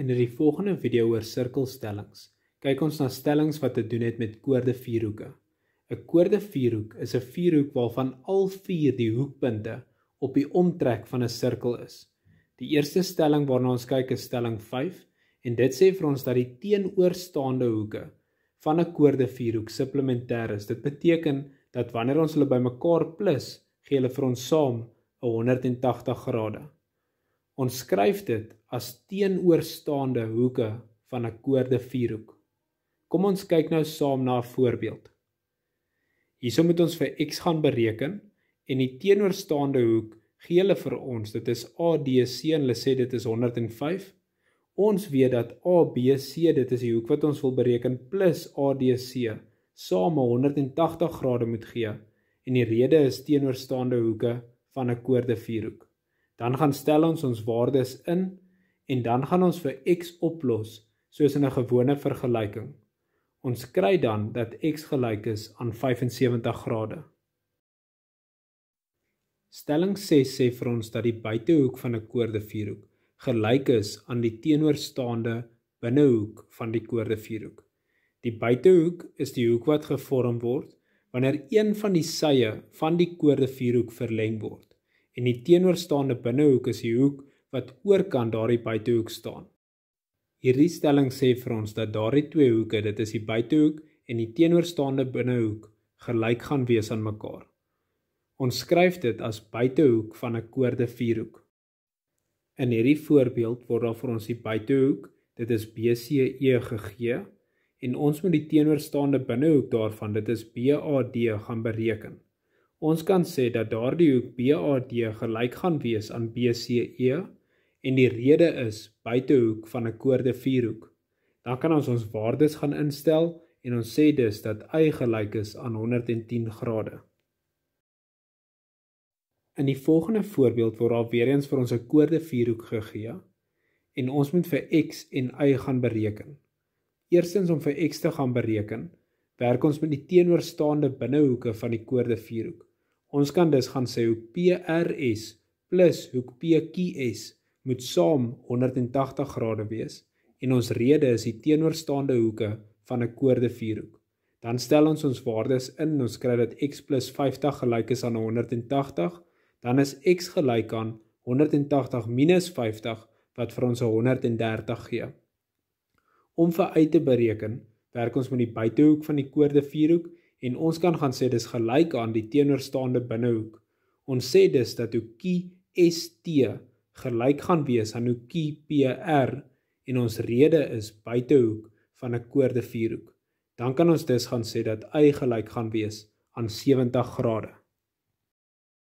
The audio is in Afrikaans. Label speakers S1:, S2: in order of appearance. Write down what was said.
S1: In hierdie volgende video oor sirkelstellings, kyk ons na stellings wat te doen het met koorde vierhoeke. 'n Koorde vierhoek is 'n vierhoek waarvan al vier die hoekpunte op die omtrek van 'n sirkel is. Die eerste stelling waarna ons kyk is stelling 5 en dit sê vir ons dat die teenoorstaande hoeke van 'n koorde vierhoek supplementêr is. Dit beteken dat wanneer ons hulle bymekaar plus, gee hulle vir ons saam 'n 180 grade. Ons skryf dit as teenoorstaande hoeke van 'n koorde vierhoek. Kom ons kyk nou saam na 'n voorbeeld. Hierso moet ons vir x gaan bereken en die teenoorstaande hoek gee hulle vir ons, dit is ADC en hulle sê dit is 105. Ons weet dat ABC, dit is die hoek wat ons wil bereken plus ADC, same 180 grade moet gee en die rede is teenoorstaande hoeke van 'n koorde vierhoek. Dan gaan stel ons ons waardes in en dan gaan ons vir x oplos soos in 'n gewone vergelyking. Ons kry dan dat x gelyk is aan 75 grade. Stelling 6 sê vir ons dat die buitehoek van 'n koordevierhoek gelyk is aan die teenoorstaande binnehoek van die koordevierhoek. Die buitehoek is die hoek wat gevorm word wanneer een van die sye van die koordevierhoek verleng word en die teenoorstaande binnehoek is die hoek wat oor kan daardie buitehoek staan. Hierdie stelling sê vir ons dat daardie twee hoeke, dit is die buitehoek en die teenoorstaande binnehoek, gelyk gaan wees aan mekaar. Ons skryf dit as buitehoek van 'n koorde vierhoek. In hierdie voorbeeld word daar vir ons die buitehoek, dit is BCE gegee en ons moet die teenoorstaande binnehoek daarvan, dit is BAD gaan bereken. Ons kan sê dat daardie hoek BAD gelyk gaan wees aan BCE en die rede is buitehoek van 'n koorde vierhoek. Dan kan ons ons waardes gaan instel en ons sê dus dat y gelyk is aan 110 grade. In die volgende voorbeeld word al weer eens vir ons 'n koorde vierhoek gegee en ons moet vir x en y gaan bereken. Eerstens om vir x te gaan bereken, werk ons met die teenoorstaande binnehoeke van die koorde vierhoek. Ons kan dus gaan sê hoek PRS plus hoek PQS moet saam 180 grade wees en ons rede is die teenoorstaande hoeke van 'n koorde vierhoek. Dan stel ons ons waardes in, ons kry dat x + 50 gelyk is aan 180, dan is x gelyk aan 180 50 wat vir ons 130 gee. Om vir uit te bereken, werk ons met die buitehoek van die koorde vierhoek en ons kan gaan sê dis gelyk aan die teenoorstaande binnehoek. Ons sê dus dat hoe Q ST gelyk gaan wees aan hoe Q PR en ons rede is buitehoek van 'n koorde vierhoek. Dan kan ons dus gaan sê dat Y gelyk gaan wees aan 70 grade.